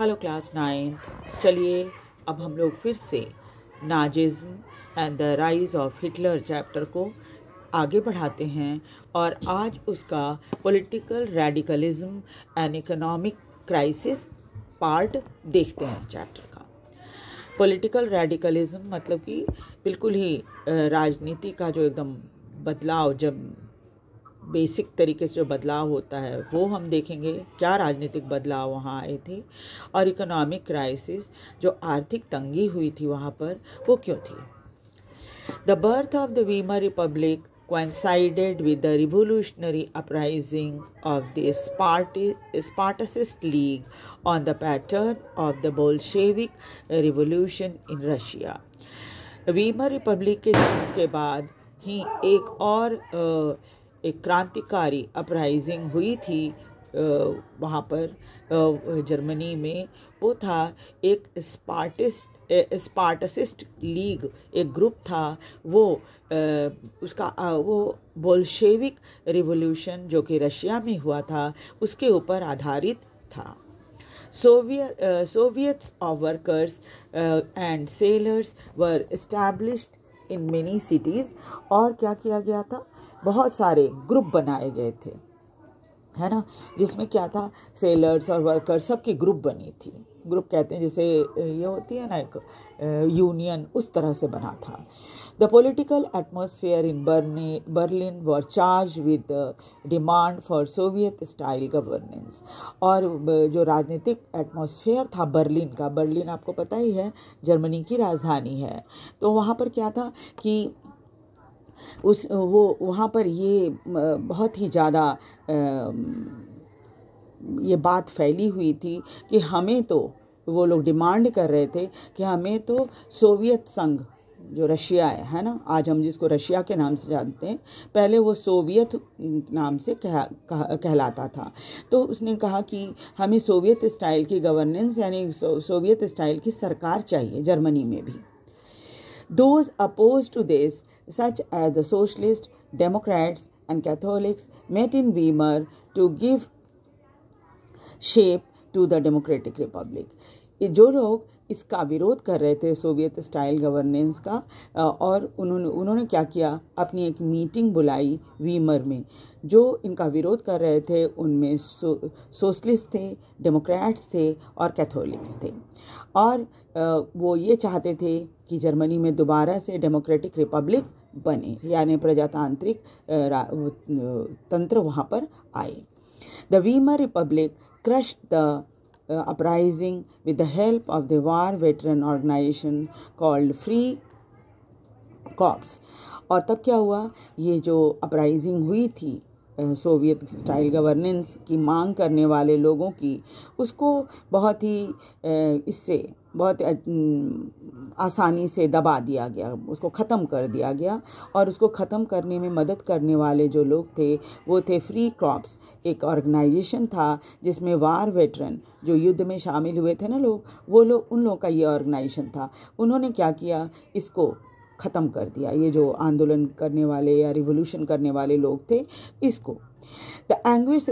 Hello class ninth चलिए अब हम लोग फिर से Nazism and the rise of Hitler chapter को आगे बढ़ाते हैं और आज उसका political radicalism and economic crisis part देखते हैं चैप्टर का पॉलिटिकल रेडिकलिज्म मतलब कि बिल्कुल ही राजनीति का जो एकदम बदलाव जब बेसिक तरीके से जो बदलाव होता है वो हम देखेंगे क्या राजनीतिक बदलाव वहाँ आए थे और इकोनॉमिक क्राइसिस जो आर्थिक तंगी हुई थी वहाँ पर वो क्यों थी the birth of the Weimar Republic coincided with the revolutionary uprising of the Spartacist League on the pattern of the Bolshevik revolution in Russia Weimar Republic के बाद ही एक और uh, एक क्रांतिकारी अपराइजिंग हुई थी वहाँ पर जर्मनी में वो था एक स्पार्टिस्ट स्पार्टसिस्ट लीग एक ग्रुप था वो उसका वो बोल्शेविक रिवॉल्यूशन जो कि रशिया में हुआ था उसके ऊपर आधारित था Soviet Soviets of workers and sailors were established in many cities और क्या किया गया था बहुत सारे ग्रुप बनाए गए थे है ना जिसमें क्या था सेलर्स और वर्कर्स सबकी ग्रुप बनी थी ग्रुप कहते हैं जैसे ये होती है ना एक यूनियन उस तरह से बना था the political atmosphere in Berlin was charged with demand for Soviet style governance और जो राजनीतिक एटमोसफियर था बर्लिन का बर्लिन आपको पता ही है जर्मनी की राजधानी है तो वहाँ पर क्या था कि उस वो वहाँ पर ये बहुत ही ज़्यादा ये बात फैली हुई थी कि हमें तो वो लोग डिमांड कर रहे थे कि हमें तो सोवियत संघ जो रशिया है है ना आज हम जिसको रशिया के नाम से जानते हैं पहले वो सोवियत नाम से कह, कह, कहलाता था तो उसने कहा कि हमें सोवियत स्टाइल की गवर्नेंस यानी सो, सोवियत स्टाइल की सरकार चाहिए जर्मनी में भी those opposed to this such as the socialist Democrats, and Catholics, met in Weimar to give shape to the Democratic Republic. जो लोग इसका विरोध कर रहे थे सोवियत स्टाइल गवर्नेंस का और उन्होंने उन्होंने क्या किया अपनी एक मीटिंग बुलाई वीमर में जो इनका विरोध कर रहे थे उनमें सो, सोशलिस्ट थे डेमोक्रेट्स थे और कैथोलिक्स थे और वो ये चाहते थे कि जर्मनी में दोबारा से डेमोक्रेटिक रिपब्लिक बने यानी प्रजातांत्रिक तंत्र वहाँ पर आए the Weimar Republic crushed the uprising with the help of the war veteran organisation called Free Corps और तब क्या हुआ ये जो अपराइजिंग हुई थी सोवियत स्टाइल गवर्नेंस की मांग करने वाले लोगों की उसको बहुत ही इससे बहुत आसानी से दबा दिया गया उसको ख़त्म कर दिया गया और उसको ख़त्म करने में मदद करने वाले जो लोग थे वो थे फ्री क्रॉप्स एक ऑर्गेनाइजेशन था जिसमें वार वेटरन जो युद्ध में शामिल हुए थे ना लोग वो लोग उन लोगों का ये ऑर्गेनाइजेशन था उन्होंने क्या किया इसको ख़त्म कर दिया ये जो आंदोलन करने वाले या रिवोल्यूशन करने वाले लोग थे इसको the anguish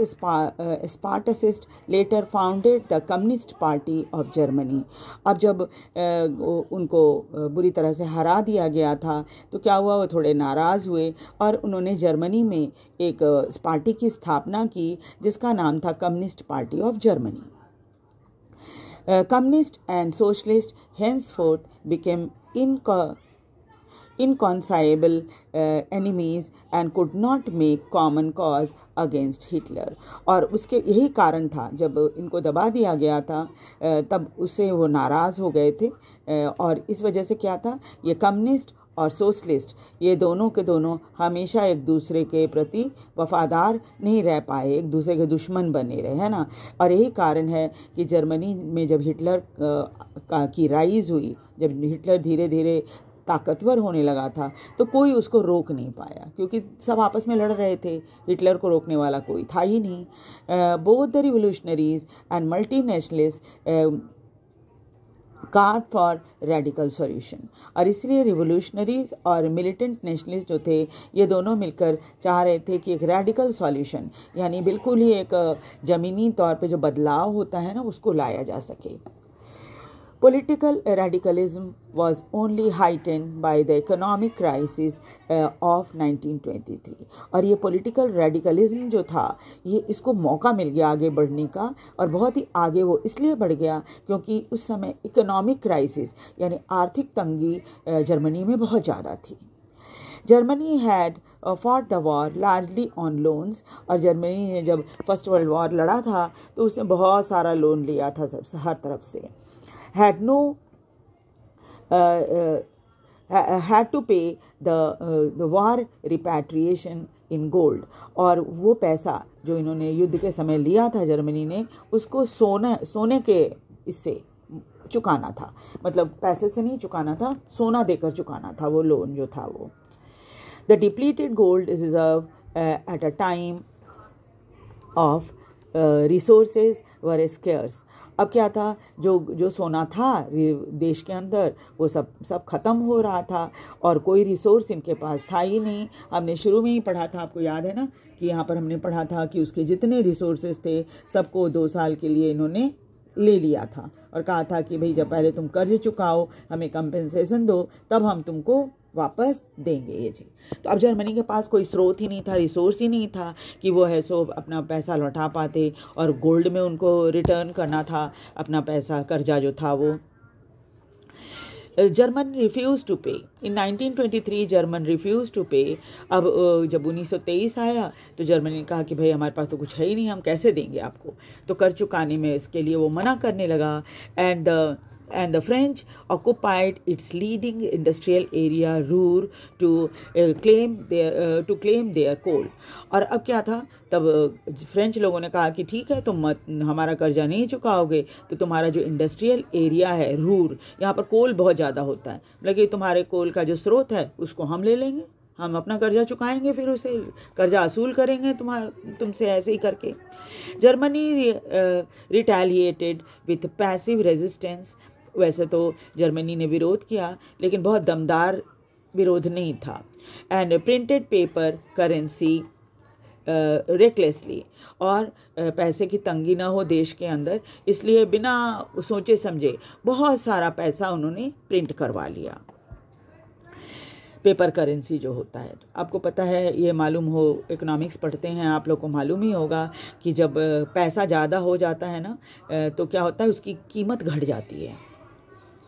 Spartacist later founded the Communist Party of Germany अब जब uh, उनको uh, बुरी तरह से हरा दिया गया था तो क्या हुआ वो थोड़े नाराज़ हुए और उन्होंने जर्मनी में एक पार्टी uh, की स्थापना की जिसका नाम था Communist Party of Germany Communist and Socialist henceforth became इनका inconcilable uh, enemies and could not make common cause against Hitler. और उसके यही कारण था जब इनको दबा दिया गया था uh, तब उससे वो नाराज़ हो गए थे uh, और इस वजह से क्या था ये कम्युनिस्ट और सोशलिस्ट ये दोनों के दोनों हमेशा एक दूसरे के प्रति वफादार नहीं रह पाए एक दूसरे के दुश्मन बने रहे है ना और यही कारण है कि जर्मनी में जब हिटलर uh, का की राइज़ हुई जब हिटलर धीरे धीरे ताकतवर होने लगा था तो कोई उसको रोक नहीं पाया क्योंकि सब आपस में लड़ रहे थे हिटलर को रोकने वाला कोई था ही नहीं both the revolutionaries and multi nationalist called for radical solution और इसलिए रिवोल्यूशनरीज और मिलिटेंट नेशनलिस्ट जो थे ये दोनों मिलकर चाह रहे थे कि एक रेडिकल सॉल्यूशन यानी बिल्कुल ही एक ज़मीनी तौर पे जो बदलाव होता है ना उसको लाया जा सके Political radicalism was only heightened by the economic crisis of uh, 1923 और ये पॉलिटिकल रेडिकलिज्म जो था ये इसको मौका मिल गया आगे बढ़ने का और बहुत ही आगे वो इसलिए बढ़ गया क्योंकि उस समय इकोनॉमिक क्राइसिस यानी आर्थिक तंगी uh, जर्मनी में बहुत ज़्यादा थी Germany had for the war largely on loans और जर्मनी ने जब फर्स्ट वर्ल्ड वॉर लड़ा था तो उसने बहुत सारा लोन लिया था सब हर तरफ से had no uh, uh, uh, had to pay the the war repatriation in gold और वो पैसा जो इन्होंने युद्ध के समय लिया था जर्मनी ने उसको सोना सोने के इससे चुकाना था मतलब पैसे से नहीं चुकाना था सोना देकर चुकाना था वो लोन जो था वो the depleted gold is reserve at a time of resources were scarce अब क्या था जो जो सोना था देश के अंदर वो सब सब ख़त्म हो रहा था और कोई रिसोर्स इनके पास था ही नहीं हमने शुरू में ही पढ़ा था आपको याद है ना कि यहाँ पर हमने पढ़ा था कि उसके जितने रिसोर्सेज थे सबको दो साल के लिए इन्होंने ले लिया था और कहा था कि भाई जब पहले तुम कर्ज चुकाओ हमें कंपेंसेशन दो तब हम तुमको वापस देंगे ये जी तो अब जर्मनी के पास कोई स्रोत ही नहीं था रिसोर्स ही नहीं था कि वो है सो अपना पैसा लौटा पाते और गोल्ड में उनको रिटर्न करना था अपना पैसा कर्जा जो था वो जर्मन रिफ्यूज़ टू पे इन 1923 जर्मन रिफ्यूज़ टू पे अब जब 1923 आया तो जर्मनी ने कहा कि भाई हमारे पास तो कुछ है ही नहीं हम कैसे देंगे आपको तो कर चुकाने में इसके लिए वो मना करने लगा and and the French occupied its leading industrial area Ruhr to uh, claim their uh, to claim their coal. और अब क्या था तब फ्रेंच uh, लोगों ने कहा कि ठीक है तुम hamara हमारा कर्जा नहीं चुकाओगे तो तुम्हारा जो इंडस्ट्रियल एरिया है रूर यहाँ पर कोल बहुत ज़्यादा होता है लगे तुम्हारे कोल का जो स्रोत है उसको हम ले लेंगे हम अपना कर्जा चुकाएंगे फिर उसे कर्जा असूल करेंगे तुम्हार तुमसे ऐसे ही करके Germany retaliated with passive resistance वैसे तो जर्मनी ने विरोध किया लेकिन बहुत दमदार विरोध नहीं था and printed paper currency recklessly और uh, पैसे की तंगी ना हो देश के अंदर इसलिए बिना सोचे समझे बहुत सारा पैसा उन्होंने प्रिंट करवा लिया पेपर करेंसी जो होता है आपको पता है ये मालूम हो इकोनॉमिक्स पढ़ते हैं आप लोग को मालूम ही होगा कि जब uh, पैसा ज़्यादा हो जाता है ना uh, तो क्या होता है उसकी कीमत घट जाती है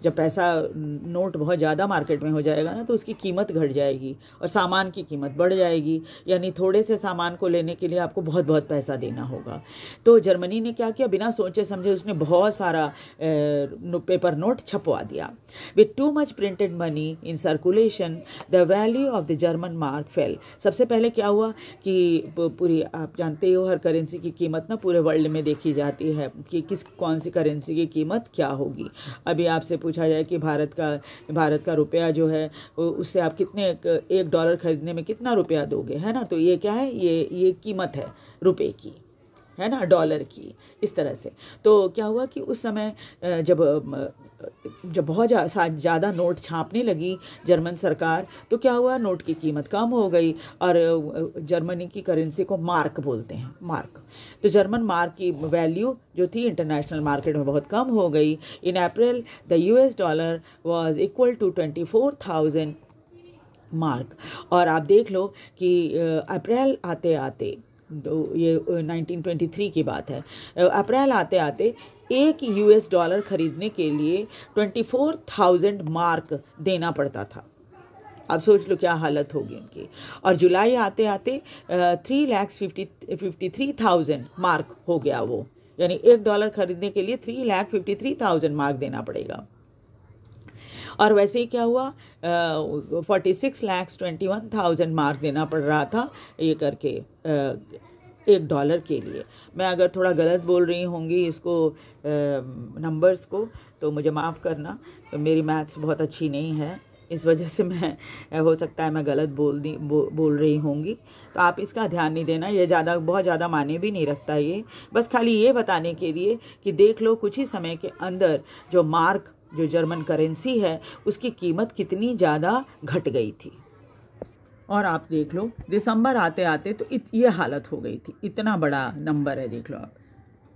जब पैसा नोट बहुत ज़्यादा मार्केट में हो जाएगा ना तो उसकी कीमत घट जाएगी और सामान की कीमत बढ़ जाएगी यानी थोड़े से सामान को लेने के लिए आपको बहुत बहुत पैसा देना होगा तो जर्मनी ने क्या किया बिना सोचे समझे उसने बहुत सारा पेपर नोट छपवा दिया with too much printed money in circulation the value of the German mark fell सबसे पहले क्या हुआ कि पूरी आप जानते हो हर करेंसी की कीमत ना पूरे वर्ल्ड में देखी जाती है कि किस कौन सी करेंसी की कीमत क्या होगी अभी आपसे पूछा जाए कि भारत का भारत का रुपया जो है उससे आप कितने एक डॉलर खरीदने में कितना रुपया दोगे है ना तो ये क्या है ये ये कीमत है रुपये की है ना डॉलर की इस तरह से तो क्या हुआ कि उस समय जब जब बहुत ज़्यादा नोट छापने लगी जर्मन सरकार तो क्या हुआ नोट की कीमत कम हो गई और जर्मनी की करेंसी को मार्क बोलते हैं मार्क तो जर्मन मार्क की वैल्यू जो थी इंटरनेशनल मार्केट में बहुत कम हो गई in April the US dollar was equal to twenty four thousand mark और आप देख लो कि अप्रैल आते आते तो ये 1923 की बात है अप्रैल आते आते एक यूएस डॉलर खरीदने के लिए 24,000 मार्क देना पड़ता था अब सोच लो क्या हालत होगी उनकी और जुलाई आते आते three lakhs fifty fifty three thousand mark हो गया वो यानी एक डॉलर खरीदने के लिए three lakh fifty three thousand mark देना पड़ेगा और वैसे ही क्या हुआ forty six lakhs twenty one thousand mark देना पड़ रहा था ये करके एक डॉलर के लिए मैं अगर थोड़ा गलत बोल रही होंगी इसको नंबर्स को तो मुझे माफ़ करना तो मेरी मैथ्स बहुत अच्छी नहीं है इस वजह से मैं हो सकता है मैं गलत बोल दी बो, बोल रही होंगी तो आप इसका ध्यान नहीं देना ये ज़्यादा बहुत ज़्यादा माने भी नहीं रखता ये बस खाली ये बताने के लिए कि देख लो कुछ ही समय के अंदर जो मार्क जो जर्मन करेंसी है उसकी कीमत कितनी ज़्यादा घट गई थी और आप देख लो दिसंबर आते आते तो इत, ये हालत हो गई थी इतना बड़ा नंबर है देख लो आप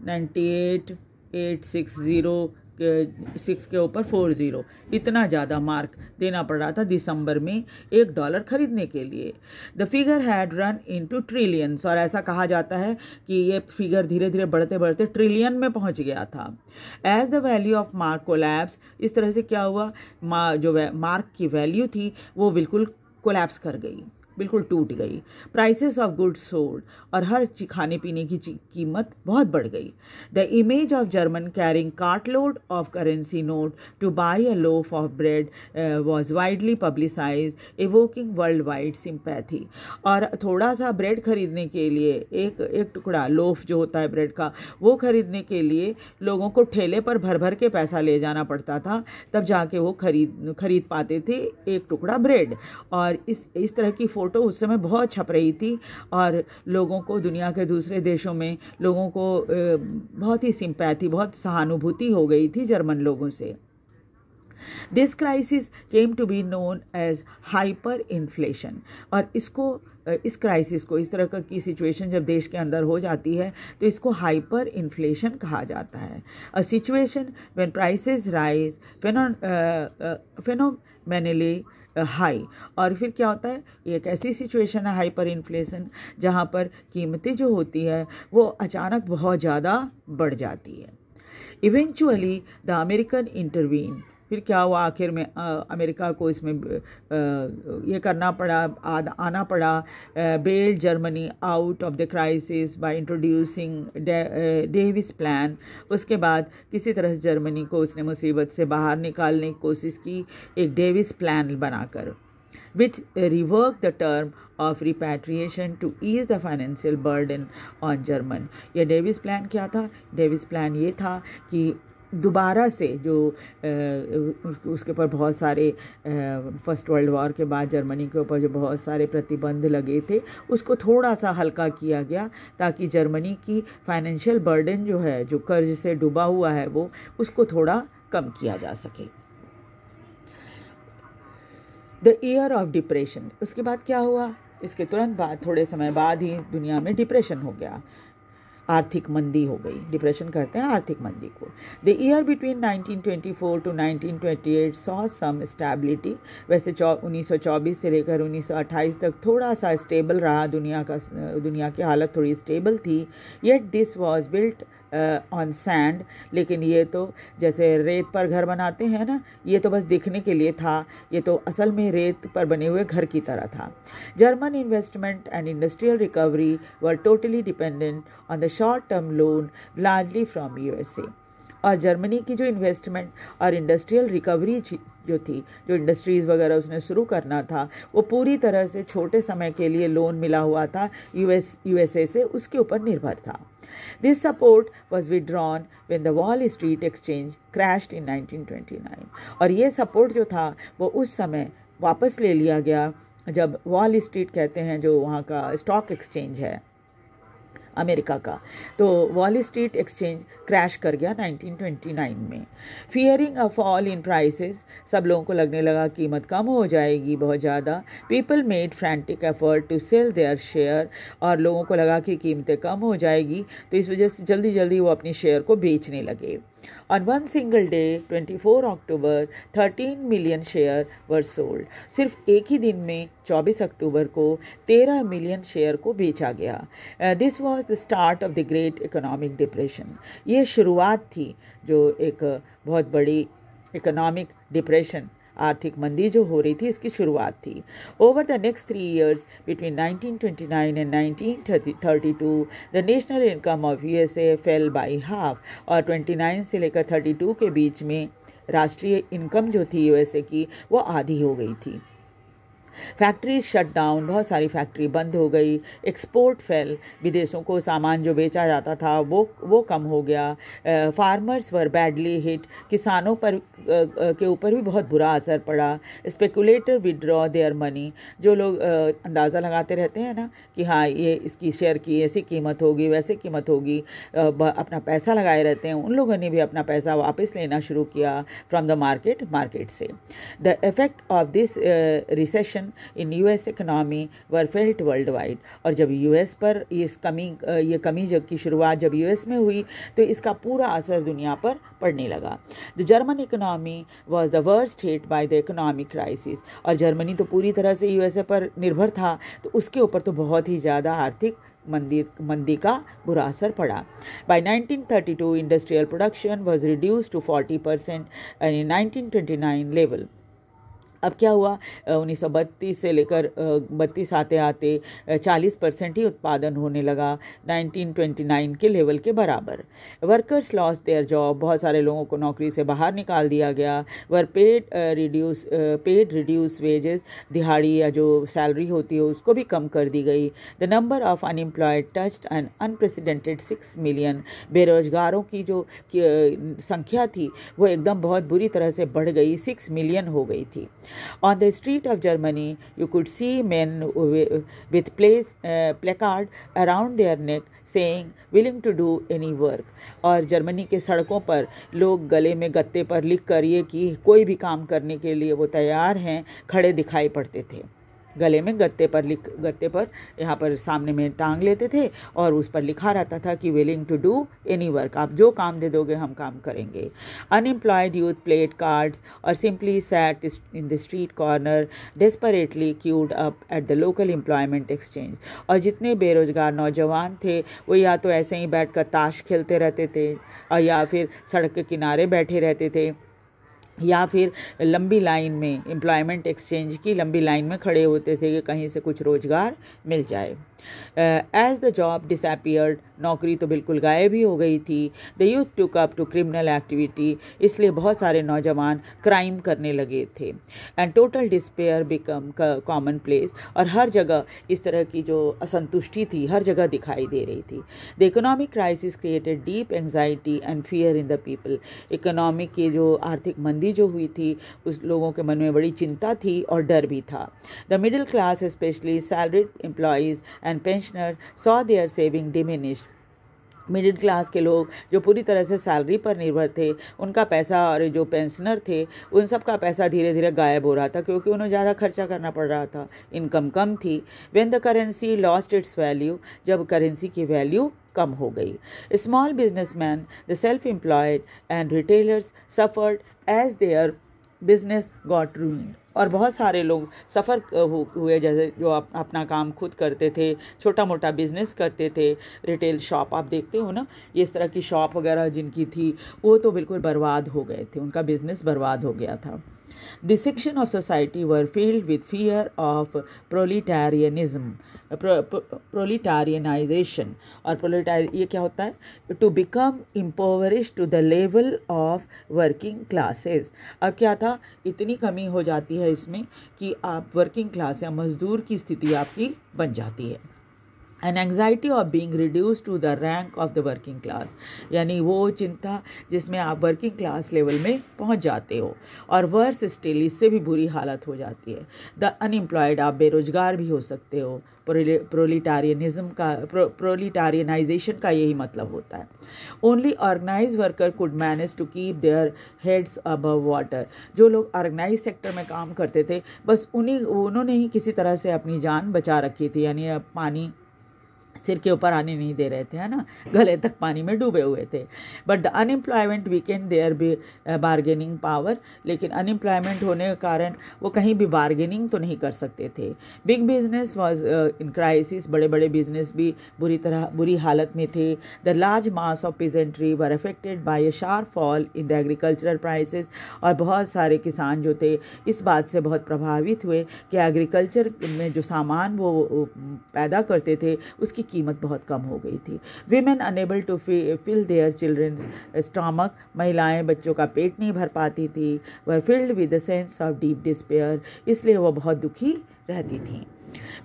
ninety eight eight six zero six के ऊपर फोर ज़ीरो इतना ज़्यादा मार्क देना पड़ रहा था दिसंबर में एक डॉलर खरीदने के लिए the figure had run into टू ट्रिलियंस और ऐसा कहा जाता है कि ये फिगर धीरे धीरे बढ़ते बढ़ते ट्रिलियन में पहुंच गया था as the value of mark collapse इस तरह से क्या हुआ मा, जो मार्क की वैल्यू थी वो बिल्कुल कोलैप्स कर गई बिल्कुल टूट गई प्राइसेस ऑफ गुड सोल्ड और हर खाने पीने की कीमत बहुत बढ़ गई the image of German carrying cartload of currency note to buy a loaf of bread was widely publicise evoking world wide sympathy और थोड़ा सा ब्रेड खरीदने के लिए एक एक टुकड़ा लोफ जो होता है ब्रेड का वो खरीदने के लिए लोगों को ठेले पर भर भर के पैसा ले जाना पड़ता था तब जाके वो खरीद खरीद पाते थे एक टुकड़ा ब्रेड और इस इस तरह की फ़ोटो उस समय बहुत छप रही थी और लोगों को दुनिया के दूसरे देशों में लोगों को बहुत ही सिंपैथी बहुत सहानुभूति हो गई थी जर्मन लोगों से this crisis came to be known as hyperinflation और इसको इस क्राइसिस को इस तरह का की सिचुएशन जब देश के अंदर हो जाती है तो इसको हाइपर इन्फ्लेशन कहा जाता है a situation when prices rise pheno phenomenally high और फिर क्या होता है एक ऐसी सिचुएशन है हाइपर इन्फ्लेशन जहाँ पर कीमतें जो होती है वो अचानक बहुत ज़्यादा बढ़ जाती है इवेंचुअली द अमेरिकन इंटरवीन फिर क्या हुआ आखिर में आ, अमेरिका को इसमें आ, ये करना पड़ा आ, आना पड़ा bailed Germany out of the crisis by introducing Dawes plan उसके बाद किसी तरह से जर्मनी को उसने मुसीबत से बाहर निकालने की कोशिश की एक डेविस प्लान बनाकर which rework the term of repatriation to ease the financial burden on German यह डेविस प्लान क्या था डेविस प्लान ये था कि दोबारा से जो उसके ऊपर बहुत सारे फर्स्ट वर्ल्ड वॉर के बाद जर्मनी के ऊपर जो बहुत सारे प्रतिबंध लगे थे उसको थोड़ा सा हल्का किया गया ताकि जर्मनी की फाइनेंशियल बर्डन जो है जो कर्ज से डूबा हुआ है वो उसको थोड़ा कम किया जा सके द ईयर ऑफ डिप्रेशन उसके बाद क्या हुआ इसके तुरंत बाद थोड़े समय बाद ही दुनिया में डिप्रेशन हो गया आर्थिक मंदी हो गई डिप्रेशन कहते हैं आर्थिक मंदी को the year between 1924 to 1928 saw some stability वैसे उन्नीस से लेकर 1928 तक थोड़ा सा स्टेबल रहा दुनिया का दुनिया की हालत थोड़ी स्टेबल थी yet this was built on sand लेकिन ये तो जैसे रेत पर घर बनाते हैं ना ये तो बस दिखने के लिए था ये तो असल में रेत पर बने हुए घर की तरह था German investment and industrial recovery were totally dependent on the short term loan largely from USA और जर्मनी की जो इन्वेस्टमेंट और इंडस्ट्रियल रिकवरी जो थी जो इंडस्ट्रीज़ वगैरह उसने शुरू करना था वो पूरी तरह से छोटे समय के लिए लोन मिला हुआ था यूएस यूएसए से उसके ऊपर निर्भर था this support was withdrawn when the Wall Street exchange crashed in 1929 और ये सपोर्ट जो था वो उस समय वापस ले लिया गया जब वॉल स्ट्रीट कहते हैं जो वहाँ का स्टॉक एक्सचेंज है अमेरिका का तो वॉल स्ट्रीट एक्सचेंज क्रैश कर गया 1929 में fearing a fall in prices सब लोगों को लगने लगा कीमत कम हो जाएगी बहुत ज़्यादा people made frantic effort to sell their share और लोगों को लगा कि कीमतें कम हो जाएगी तो इस वजह से जल्दी जल्दी वो अपनी शेयर को बेचने लगे On one single day, 24 October 13 million share were sold सिर्फ एक ही दिन में 24 अक्टूबर को 13 मिलियन शेयर को बेचा गया this was the start of the great economic depression ये शुरुआत थी जो एक बहुत बड़ी इकोनॉमिक डिप्रेशन आर्थिक मंदी जो हो रही थी इसकी शुरुआत थी over the next three years between 1929 and 1932 the national income of U S A fell by half और 29 से लेकर 32 के बीच में राष्ट्रीय इनकम जो थी ए की वो आधी हो गई थी फैक्ट्रीज शट डाउन बहुत सारी फैक्ट्री बंद हो गई एक्सपोर्ट फेल विदेशों को सामान जो बेचा जाता था वो वो कम हो गया फार्मर्स वर बैडली हिट किसानों पर के ऊपर भी बहुत बुरा असर पड़ा स्पेकुलेटर विड्रॉ देयर मनी जो लोग अंदाज़ा लगाते रहते हैं ना कि हाँ ये इसकी शेयर की ऐसी कीमत होगी वैसे कीमत होगी अपना पैसा लगाए रहते हैं उन लोगों ने भी अपना पैसा वापस लेना शुरू किया फ्रॉम द मार्केट मार्केट से the effect of this recession recession in US economy were felt world wide और जब यूएस पर इस कमी ये कमी जब की शुरुआत जब यूएस में हुई तो इसका पूरा असर दुनिया पर पड़ने लगा the German economy was the worst hit by the economic crisis और जर्मनी तो पूरी तरह से यूएसए पर निर्भर था तो उसके ऊपर तो बहुत ही ज़्यादा आर्थिक मंदी मंदी का बुरा असर पड़ा by 1932 industrial production was reduce to 40 percent and in 1929 level अब क्या हुआ उन्नीस से लेकर बत्तीस आते आते चालीस परसेंट ही उत्पादन होने लगा 1929 के लेवल के बराबर वर्कर्स लॉस देयर जॉब बहुत सारे लोगों को नौकरी से बाहर निकाल दिया गया were paid reduce paid reduce wages दिहाड़ी या जो सैलरी होती है हो, उसको भी कम कर दी गई the number of unemployed touched an unprecedented six million बेरोजगारों की जो संख्या थी वो एकदम बहुत बुरी तरह से बढ़ गई सिक्स मिलियन हो गई थी On the street of Germany, you could see men with place, uh, placard around their neck saying willing to do any work और जर्मनी के सड़कों पर लोग गले में गत्ते पर लिख कर ये कि कोई भी काम करने के लिए वो तैयार हैं खड़े दिखाई पड़ते थे गले में गत्ते पर लिख गत्ते पर यहाँ पर सामने में टांग लेते थे और उस पर लिखा रहता था कि willing to do any work आप जो काम दे दोगे हम काम करेंगे अनएम्प्लॉयड यूथ प्लेट कार्ड्स और simply sat in the street corner desperately queued up at the local employment exchange और जितने बेरोजगार नौजवान थे वो या तो ऐसे ही बैठ ताश खेलते रहते थे और या फिर सड़क के किनारे बैठे रहते थे या फिर लंबी लाइन में एम्प्लॉयमेंट एक्सचेंज की लंबी लाइन में खड़े होते थे कि कहीं से कुछ रोज़गार मिल जाए एज द जॉब डिसपियर्ड नौकरी तो बिल्कुल गायब ही हो गई थी the youth took up to criminal activity इसलिए बहुत सारे नौजवान क्राइम करने लगे थे and total despair become common place और हर जगह इस तरह की जो असंतुष्टि थी हर जगह दिखाई दे रही थी the economic crisis created deep anxiety and fear in the people economic की जो आर्थिक मंदी बंदी जो हुई थी उस लोगों के मन में बड़ी चिंता थी और डर भी था the middle class specially salaried employees and pensioner saw their saving diminish middle class के लोग जो पूरी तरह से सैलरी पर निर्भर थे उनका पैसा और जो पेंशनर थे उन सब का पैसा धीरे धीरे गायब हो रहा था क्योंकि उन्हें ज़्यादा खर्चा करना पड़ रहा था इनकम कम थी when the currency lost its value जब करेंसी की वैल्यू कम हो गई small businessman the self employed and retailers suffered as their business got ruined और बहुत सारे लोग सफ़र हुए जैसे जो आप अपना काम खुद करते थे छोटा मोटा बिजनेस करते थे रिटेल शॉप आप देखते हो ना ये इस तरह की शॉप वगैरह जिनकी थी वो तो बिल्कुल बर्बाद हो गए थे उनका बिज़नेस बर्बाद हो गया था The section of society were filled with fear of proletarianism, pro, pro, proletarianization or proletarian ye kya hota hai to become impoverished to the level of working classes ab kya tha itni kami ho jati hai isme ki aap working class ya mazdoor ki sthiti aapki ban jati hai an anxiety of being reduce to the rank of the working class यानी वो चिंता जिसमें आप working class level में पहुँच जाते हो और वर्स स्टिल इससे भी बुरी हालत हो जाती है द अनएम्प्लॉयड आप बेरोजगार भी हो सकते हो प्रोलीटारियनिज्म का प्रोलीटारियनाइजेशन का यही मतलब होता है only organise worker could manage to keep their heads above water जो लोग ऑर्गेनाइज सेक्टर में काम करते थे बस उन्हीं उन्होंने ही किसी तरह से अपनी जान बचा रखी थी यानी पानी सिर के ऊपर आने नहीं दे रहे थे है ना गले तक पानी में डूबे हुए थे but the unemployment weakened their be bargaining power लेकिन अनएम्प्लॉयमेंट होने के कारण वो कहीं भी बार्गेनिंग तो नहीं कर सकते थे big business was in crisis बड़े बड़े बिजनेस भी बुरी तरह बुरी हालत में थे the large mass of peasantry were affected by a sharp fall in the agricultural prices और बहुत सारे किसान जो थे इस बात से बहुत प्रभावित हुए कि एग्रीकल्चर में जो सामान वो पैदा करते थे उसकी की कीमत बहुत कम हो गई थी women unable to fill their children's stomach महिलाएं बच्चों का पेट नहीं भर पाती थी were filled with the sense of deep despair इसलिए वह बहुत दुखी रहती थीं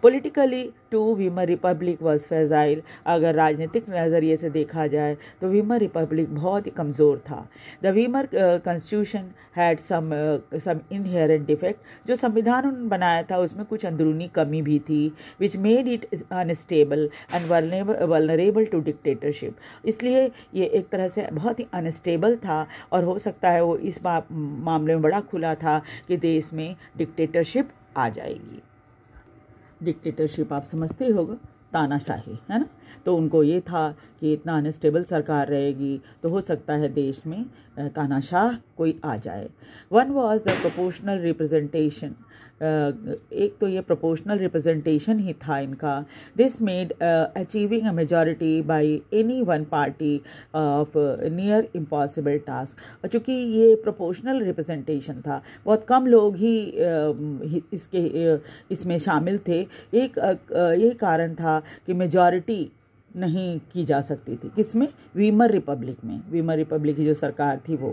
politically too Weimar Republic was fragile अगर राजनीतिक नज़रिए से देखा जाए तो वीमर रिपब्लिक बहुत ही कमज़ोर था the Weimar constitution had some inherent defect जो संविधान उन्होंने बनाया था उसमें कुछ अंदरूनी कमी भी थी which made it unstable and vulnerable to dictatorship इसलिए ये एक तरह से बहुत ही अनस्टेबल था और हो सकता है वो इस मामले में बड़ा खुला था कि देश में डिक्टेटरशिप आ जाएगी डिक्टेटरशिप आप समझते ही होगा तानाशाही है ना तो उनको ये था कि इतना अनस्टेबल सरकार रहेगी तो हो सकता है देश में तानाशाह कोई आ जाए one was the proportional representation एक तो ये प्रोपोर्शनल रिप्रेजेंटेशन ही था इनका this made achieving a majority by any one party of near impossible task चूँकि ये प्रोपोर्शनल रिप्रेजेंटेशन था बहुत कम लोग ही इसके इसमें शामिल थे एक यही कारण था कि मेजॉरिटी नहीं की जा सकती थी किसमें वीमर रिपब्लिक में वीमर रिपब्लिक की जो सरकार थी वो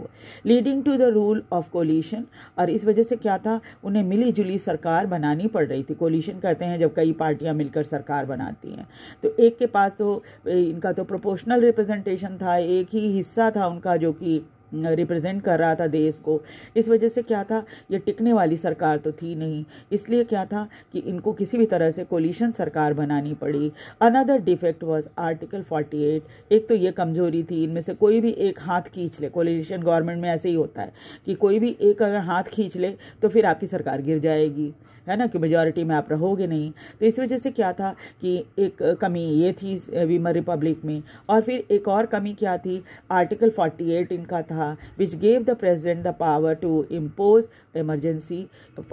leading to the rule of coalition और इस वजह से क्या था उन्हें मिली जुली सरकार बनानी पड़ रही थी कोलिशन कहते हैं जब कई पार्टियां मिलकर सरकार बनाती हैं तो एक के पास तो इनका तो प्रोपोर्शनल रिप्रेजेंटेशन था एक ही हिस्सा था उनका जो कि रिप्रेजेंट कर रहा था देश को इस वजह से क्या था ये टिकने वाली सरकार तो थी नहीं इसलिए क्या था कि इनको किसी भी तरह से कोलिशन सरकार बनानी पड़ी अनदर डिफेक्ट वाज आर्टिकल 48 एक तो ये कमजोरी थी इनमें से कोई भी एक हाथ खींच ले कोलिशन गवर्नमेंट में ऐसे ही होता है कि कोई भी एक अगर हाथ खींच ले तो फिर आपकी सरकार गिर जाएगी है ना कि मेजॉरिटी में आप रहोगे नहीं तो इस वजह से क्या था कि एक कमी ये थी वीमर रिपब्लिक में और फिर एक और कमी क्या थी आर्टिकल 48 इनका था था which gave the president the power to impose emergency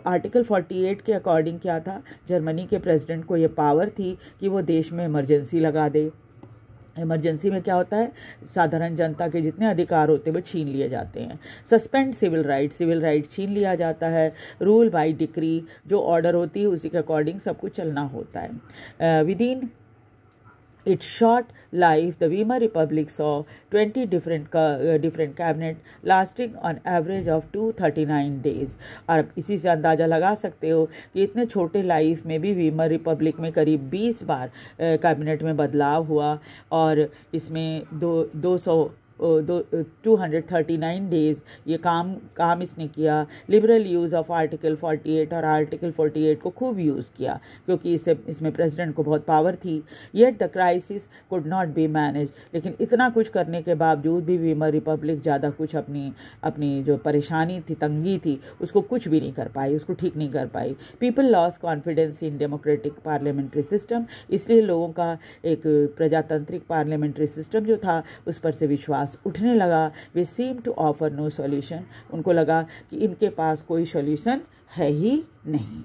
article 48 के अकॉर्डिंग क्या था जर्मनी के प्रेजिडेंट को ये पावर थी कि वो देश में इमरजेंसी लगा दे इमरजेंसी में क्या होता है साधारण जनता के जितने अधिकार होते हैं वो छीन लिए जाते हैं suspend civil right civil right छीन लिया जाता है रूल बाय डिक्री जो ऑर्डर होती है उसी के अकॉर्डिंग सब कुछ चलना होता है with uh, in its short life, the Weimar Republic saw 20 different uh, different cabinet lasting on average of 239 days. aur आप इसी से अंदाज़ा लगा सकते हो कि इतने छोटे लाइफ में भी वीमर रिपब्लिक में करीब 20 bar uh, cabinet mein badlav hua aur isme दो सौ two hundred thirty nine days ये काम काम इसने किया liberal use of article forty eight और आर्टिकल फोर्टी एट को खूब यूज़ किया क्योंकि इससे इसमें प्रेसिडेंट को बहुत पावर थी yet the crisis could not be manage लेकिन इतना कुछ करने के बावजूद भी वीमर रिपब्लिक ज़्यादा कुछ अपनी अपनी जो परेशानी थी तंगी थी उसको कुछ भी नहीं कर पाई उसको ठीक नहीं कर पाई people lost confidence in democratic parliamentary system इसलिए लोगों का एक प्रजातंत्रिक पार्लियामेंट्री सिस्टम जो था उस पर से विश्वास पास उठने लगा they seem to offer no solution उनको लगा कि इनके पास कोई सॉल्यूशन है ही नहीं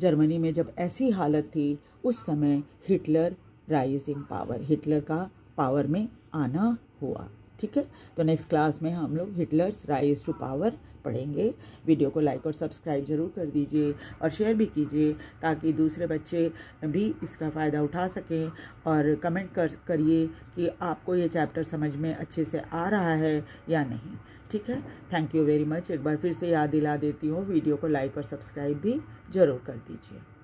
जर्मनी में जब ऐसी हालत थी उस समय हिटलर राइजिंग पावर हिटलर का पावर में आना हुआ ठीक है तो नेक्स्ट क्लास में हम लोग हिटलर्स राइज टू पावर पढ़ेंगे वीडियो को लाइक और सब्सक्राइब ज़रूर कर दीजिए और शेयर भी कीजिए ताकि दूसरे बच्चे भी इसका फ़ायदा उठा सकें और कमेंट कर करिए कि आपको ये चैप्टर समझ में अच्छे से आ रहा है या नहीं ठीक है थैंक यू वेरी मच एक बार फिर से याद दिला देती हूँ वीडियो को लाइक और सब्सक्राइब भी ज़रूर कर दीजिए